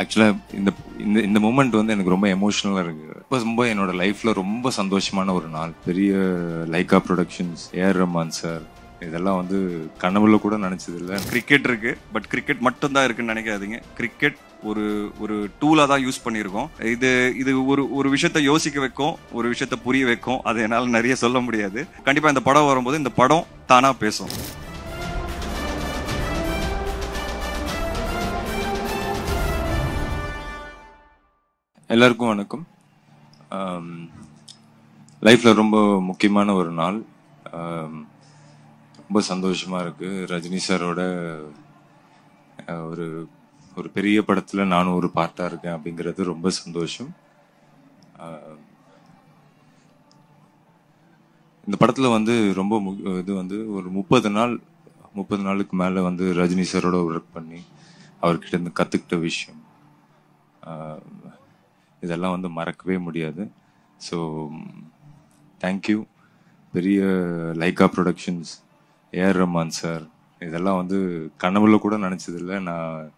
ஆக்சுவலாக இந்த இந்த இந்த மூமெண்ட் வந்து எனக்கு ரொம்ப எமோஷ்னலாக இருக்குது ரொம்ப என்னோட லைஃப்பில் ரொம்ப சந்தோஷமான ஒரு நாள் பெரிய Lyca productions AR Rahman sir இதெல்லாம் வந்து கனவுல கூட நினச்சது இல்லை கிரிக்கெட் இருக்குது பட் கிரிக்கெட் மட்டும்தான் இருக்குன்னு நினைக்காதீங்க கிரிக்கெட் ஒரு ஒரு டூலாக தான் யூஸ் பண்ணியிருக்கோம் இது இது ஒரு ஒரு விஷயத்த யோசிக்க வைக்கும் ஒரு விஷயத்த புரிய வைக்கும் அதை என்னால் நிறைய சொல்ல முடியாது கண்டிப்பாக இந்த படம் வரும்போது இந்த படம் தானாக பேசும் எல்லாருக்கும் வணக்கம் லைஃப்பில் ரொம்ப முக்கியமான ஒரு நாள் ரொம்ப சந்தோஷமாக இருக்குது ரஜினி சாரோட ஒரு ஒரு பெரிய படத்தில் நானும் ஒரு பார்ட்டாக இருக்கேன் அப்படிங்கிறது ரொம்ப சந்தோஷம் இந்த படத்தில் வந்து ரொம்ப இது வந்து ஒரு முப்பது நாள் முப்பது நாளுக்கு மேலே வந்து ரஜினி சாரோட ஒர்க் பண்ணி அவர்கிட்ட இருந்து கற்றுக்கிட்ட விஷயம் இதெல்லாம் வந்து மறக்கவே முடியாது ஸோ தேங்க்யூ பெரிய Lyca productions AR Rahman sir இதெல்லாம் வந்து கனவுல கூட நினச்சதில்ல நான்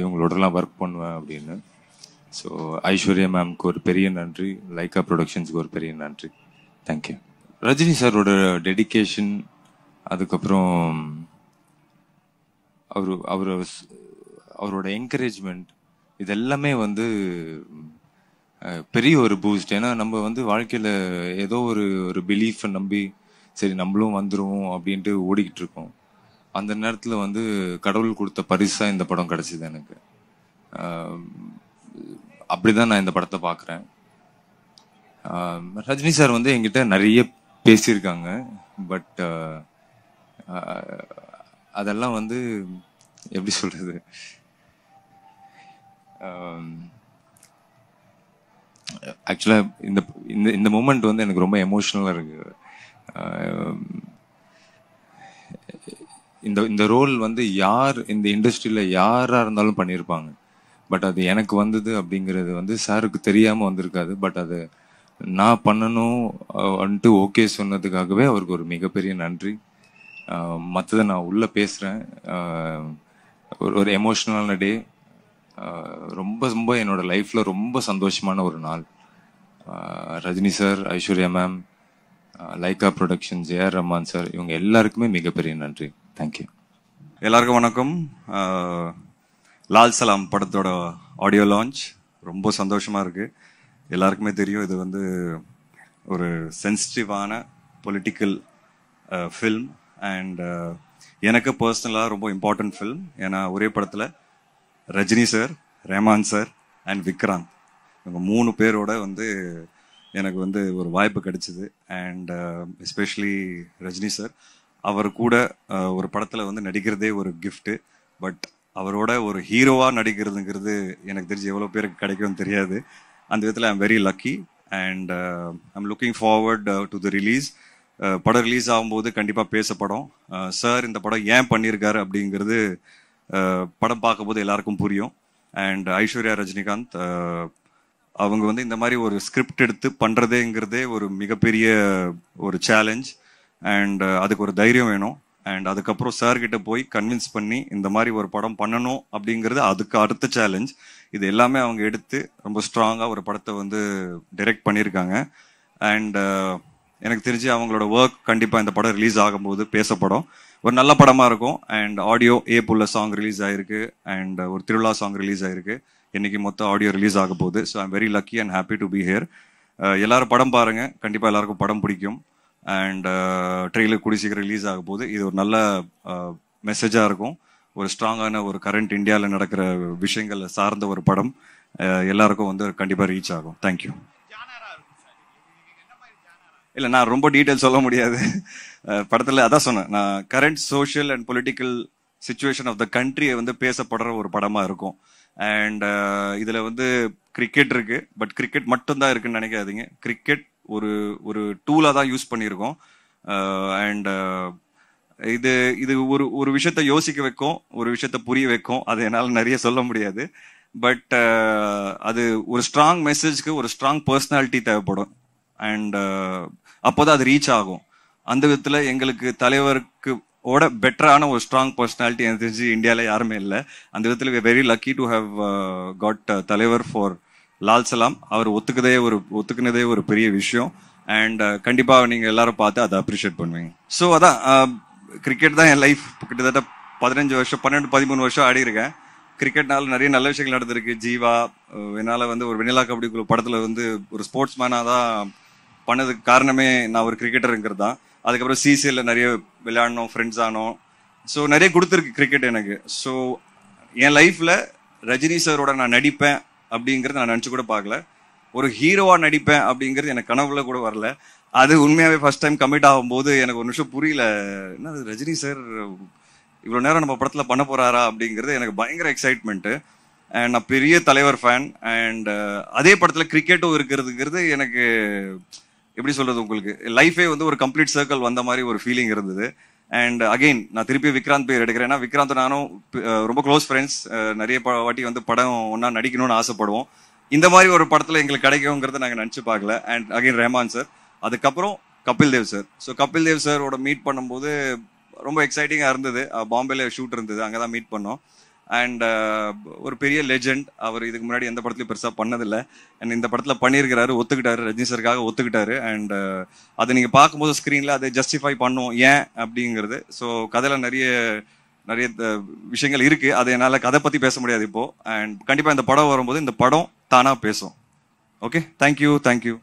இவங்களோடலாம் ஒர்க் பண்ணுவேன் அப்படின்னு ஸோ ஐஸ்வர்யா மேம்க்கு ஒரு பெரிய நன்றி லைகா ப்ரொடக்ஷன்ஸ்க்கு ஒரு பெரிய நன்றி தேங்க்யூ ரஜினி சாரோட டெடிக்கேஷன் அதுக்கப்புறம் அவர் அவர் அவரோட என்கரேஜ்மெண்ட் இதெல்லாமே வந்து பெரிய ஒரு பூஸ்ட் ஏன்னா நம்ம வந்து வாழ்க்கையில் ஏதோ ஒரு ஒரு பிலீஃபை நம்பி சரி நம்மளும் வந்துடுவோம் அப்படின்ட்டு ஓடிக்கிட்டு இருக்கோம் அந்த நேரத்தில் வந்து கடவுள் கொடுத்த பரிசாக இந்த படம் கிடச்சிது எனக்கு அப்படி தான் நான் இந்த படத்தை பார்க்குறேன் ரஜினி சார் வந்து என்கிட்ட நிறைய பேசியிருக்காங்க பட் அதெல்லாம் வந்து எப்படி சொல்கிறது ஆக்சுவலாக இந்த இந்த இந்த மூமெண்ட் வந்து எனக்கு ரொம்ப எமோஷ்னலாக இருக்குது um, இந்த இந்த ரோல் வந்து யார் இந்த இண்டஸ்ட்ரியில் யாராக இருந்தாலும் பண்ணியிருப்பாங்க பட் அது எனக்கு வந்தது அப்படிங்கிறது வந்து சாருக்கு தெரியாமல் வந்திருக்காது பட் அது நான் பண்ணணும் வந்துட்டு ஓகே சொன்னதுக்காகவே அவருக்கு ஒரு மிகப்பெரிய நன்றி மற்றதை நான் உள்ளே பேசுகிறேன் ஒரு ஒரு எமோஷ்னலான டே ரொம்ப ரொம்ப என்னோட லைஃப்பில் ரொம்ப சந்தோஷமான ஒரு நாள் Rajini sir Aishwarya ma'am Lyca productions AR Rahman sir இவங்க எல்லாருக்குமே மிகப்பெரிய நன்றி தேங்க்யூ எல்லாருக்கும் வணக்கம் லால் சலாம் படத்தோட ஆடியோ லான்ச் ரொம்ப சந்தோஷமாக இருக்குது எல்லாருக்குமே தெரியும் இது வந்து ஒரு சென்சிட்டிவான பொலிட்டிக்கல் ஃபில்ம் அண்ட் எனக்கு பர்சனலாக ரொம்ப இம்பார்ட்டன்ட் ஃபில்ம் ஏன்னா ஒரே படத்தில் Rajini sir Rahman sir and Vikrant இவங்க மூணு பேரோட வந்து எனக்கு வந்து ஒரு வாய்ப்பு கிடைச்சிது அண்ட் எஸ்பெஷலி ரஜினி சார் அவர் கூட uh, ஒரு படத்தில் வந்து நடிக்கிறதே ஒரு கிஃப்ட்டு பட் அவரோட ஒரு ஹீரோவாக நடிக்கிறதுங்கிறது எனக்கு தெரிஞ்சு எவ்வளோ பேருக்கு கிடைக்கும்னு தெரியாது அந்த விதத்தில் I'm very lucky and I'm looking forward to the release படம் ரிலீஸ் ஆகும்போது கண்டிப்பாக பேசப்படும் சார் uh, இந்த படம் ஏன் பண்ணியிருக்காரு அப்படிங்கிறது படம் பார்க்கும்போது எல்லாருக்கும் புரியும் அண்ட் ஐஸ்வர்யா ரஜினிகாந்த் அவங்க வந்து இந்த மாதிரி ஒரு ஸ்கிரிப்ட் எடுத்து பண்ணுறதேங்கிறதே ஒரு மிகப்பெரிய ஒரு சேலஞ்ச் அண்ட் அதுக்கு ஒரு தைரியம் வேணும் அண்ட் அதுக்கப்புறம் சார்கிட்ட போய் கன்வின்ஸ் பண்ணி இந்த மாதிரி ஒரு படம் பண்ணணும் அப்படிங்கிறது அதுக்கு அடுத்த சேலஞ்ச் இது எல்லாமே அவங்க எடுத்து ரொம்ப ஸ்ட்ராங்காக ஒரு படத்தை வந்து டிரெக்ட் பண்ணியிருக்காங்க அண்ட் எனக்கு தெரிஞ்சு அவங்களோட ஒர்க் கண்டிப்பாக இந்த படம் ரிலீஸ் ஆகும்போது பேசப்படும் ஒரு நல்ல படமாக இருக்கும் அண்ட் ஆடியோ ஏ புள்ள சாங் ரிலீஸ் ஆயிருக்கு அண்ட் ஒரு திருவிழா சாங் ரிலீஸ் ஆயிருக்கு இன்னைக்கு மொத்தம் ஆடியோ ரிலீஸ் ஆக போகுது so I'm very lucky and happy to be here எல்லாரும் படம் பாருங்கள் கண்டிப்பாக எல்லாருக்கும் படம் பிடிக்கும் அண்ட் ட்ரெயிலர் கூடி சீக்கிரம் ரிலீஸ் ஆக போகுது இது ஒரு நல்ல மெசேஜாக uh, இருக்கும் ஒரு ஸ்ட்ராங்கான ஒரு கரண்ட் இந்தியாவில் நடக்கிற விஷயங்களை சார்ந்த ஒரு படம் uh, எல்லாருக்கும் வந்து கண்டிப்பாக ரீச் ஆகும் தேங்க்யூ இல்லை நான் ரொம்ப டீட்டெயில் சொல்ல முடியாது படத்தில் அதான் சொன்னேன் நான் current social and political situation of the கண்ட்ரியை வந்து பேசப்படுற ஒரு படமாக இருக்கும் அண்ட் இதில் வந்து கிரிக்கெட் இருக்கு பட் கிரிக்கெட் மட்டும்தான் இருக்குன்னு நினைக்காதீங்க கிரிக்கெட் ஒரு ஒரு டூலாக தான் யூஸ் பண்ணியிருக்கோம் அண்ட் இது இது ஒரு ஒரு விஷயத்த யோசிக்க வைக்கும் ஒரு விஷயத்த புரிய வைக்கும் அது என்னால் நிறைய சொல்ல முடியாது பட் அது ஒரு ஸ்ட்ராங் மெசேஜ்க்கு ஒரு ஸ்ட்ராங் பர்சனாலிட்டி தேவைப்படும் அண்ட் அப்போதான் அது ரீச் ஆகும் அந்த விதத்தில் எங்களுக்கு தலைவருக்கு ஓட பெட்டரான ஒரு ஸ்ட்ராங் பர்சனாலிட்டி எனக்கு தெரிஞ்சு இந்தியாவில் யாருமே இல்லை அந்த விதத்தில் very lucky to have got தலைவர் ஃபார் லால் சலாம் அவர் ஒத்துக்கதே ஒரு ஒத்துக்குனதே ஒரு பெரிய விஷயம் அண்ட் uh, கண்டிப்பாக நீங்கள் எல்லாரும் பார்த்து அதை அப்ரிஷியேட் பண்ணுவீங்க ஸோ அதான் கிரிக்கெட் uh, தான் என் லைஃப் கிட்டத்தட்ட பதினஞ்சு வருஷம் பன்னெண்டு பதிமூணு வருஷம் ஆடியிருக்கேன் கிரிக்கெட்னால நிறைய நல்ல விஷயங்கள் நடந்திருக்கு ஜீவா uh, என்னால் வந்து ஒரு வெனிலா கபடி குழு படத்தில் வந்து ஒரு ஸ்போர்ட்ஸ் மேனாக தான் பண்ணதுக்கு காரணமே நான் ஒரு கிரிக்கெட்டருங்கிறது தான் அதுக்கப்புறம் சிசிஎல்ல நிறைய விளையாடணும் ஃப்ரெண்ட்ஸ் ஆனோம் ஸோ நிறைய கொடுத்துருக்கு கிரிக்கெட் எனக்கு ஸோ என் லைஃப்பில் ரஜினி சாரோட நான் நடிப்பேன் அப்படிங்கிறது நான் நினச்சி கூட பார்க்கல ஒரு ஹீரோவாக நடிப்பேன் அப்படிங்கிறது எனக்கு கனவுல கூட வரல அது உண்மையாகவே ஃபர்ஸ்ட் டைம் கமிட் ஆகும்போது எனக்கு ஒரு நிமிஷம் புரியல என்ன ரஜினி சார் இவ்வளோ நேரம் நம்ம படத்தில் பண்ண போகிறாரா அப்படிங்கிறது எனக்கு பயங்கர எக்ஸைட்மெண்ட்டு அண்ட் நான் பெரிய தலைவர் ஃபேன் அண்ட் அதே படத்தில் கிரிக்கெட்டும் இருக்கிறதுங்கிறது எனக்கு எப்படி சொல்றது உங்களுக்கு லைஃபே வந்து ஒரு கம்ப்ளீட் சர்க்கிள் வந்த மாதிரி ஒரு ஃபீலிங் இருந்தது அண்ட் அகெயின் நான் திருப்பி விக்ராந்த் பேர் எடுக்கிறேன் ஏன்னா விக்ராந்த் நானும் ரொம்ப க்ளோஸ் ஃப்ரெண்ட்ஸ் நிறைய வாட்டி வந்து படம் ஒன்னா நடிக்கணும்னு ஆசைப்படுவோம் இந்த மாதிரி ஒரு படத்துல எங்களுக்கு கிடைக்குங்கிறத நாங்கள் நினச்சி பார்க்கல அண்ட் அகைன் ரஹ்மான் சார் அதுக்கப்புறம் கபில் தேவ் சார் ஸோ கபில் தேவ் சாரோட மீட் பண்ணும்போது ரொம்ப எக்ஸைட்டிங்காக இருந்தது பாம்பேல ஷூட் இருந்தது அங்கே தான் மீட் பண்ணோம் அண்ட் uh, ஒரு பெரிய லெஜெண்ட் அவர் இதுக்கு முன்னாடி எந்த படத்துலையும் பெருசாக பண்ணதில்லை அண்ட் இந்த படத்தில் பண்ணியிருக்கிறாரு ஒத்துக்கிட்டாரு ரஜினி சருக்காக ஒத்துக்கிட்டாரு அண்ட் uh, அதை நீங்கள் பார்க்கும்போது ஸ்க்ரீனில் அதை ஜஸ்டிஃபை பண்ணும் ஏன் அப்படிங்கிறது ஸோ கதையில் நிறைய நிறைய விஷயங்கள் இருக்குது அதை என்னால் கதை பற்றி பேச முடியாது இப்போது அண்ட் கண்டிப்பாக இந்த படம் வரும்போது இந்த படம் தானாக பேசும் ஓகே தேங்க்யூ தேங்க்யூ